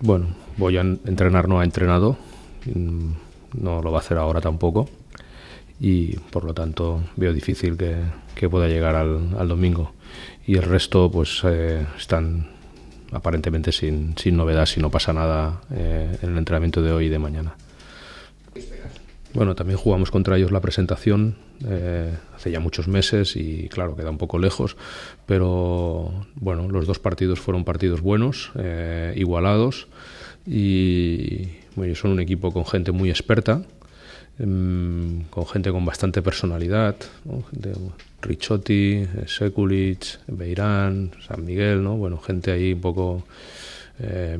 Bueno, voy a entrenar, no ha entrenado, no lo va a hacer ahora tampoco y por lo tanto veo difícil que, pueda llegar al, al, domingo. Y el resto pues eh, están aparentemente sin, novedad si no pasa nada eh, en el entrenamiento de hoy y de mañana. Bueno, también jugamos contra ellos la presentación eh, hace ya muchos meses y claro, queda un poco lejos, pero bueno, los dos partidos fueron partidos buenos, eh, igualados y son un equipo con gente muy experta, mm, con gente con bastante personalidad, ¿no? Richotti, Sekulic, Beirán, San Miguel, ¿no? bueno, gente ahí un poco... Eh,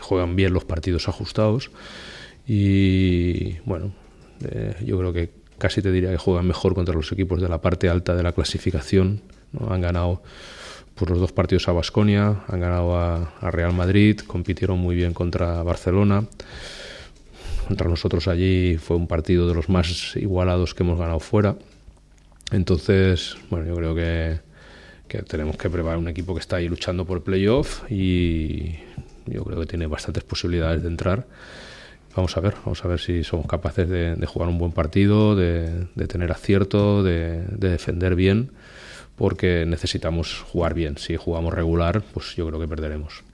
juegan bien los partidos ajustados y bueno, eh, yo creo que casi te diría que juegan mejor contra los equipos de la parte alta de la clasificación. Han ganado por los dos partidos a Basconia, han ganado a, Real Madrid, compitieron muy bien contra Barcelona. Contra nosotros allí fue un partido de los más igualados que hemos ganado fuera. Entonces, bueno, yo creo que, tenemos que preparar un equipo que está ahí luchando por playoff y yo creo que tiene bastantes posibilidades de entrar vamos a ver, vamos a ver si somos capaces de, jugar un buen partido, de, tener acierto, de, de, defender bien, porque necesitamos jugar bien. Si jugamos regular, pues yo creo que perderemos.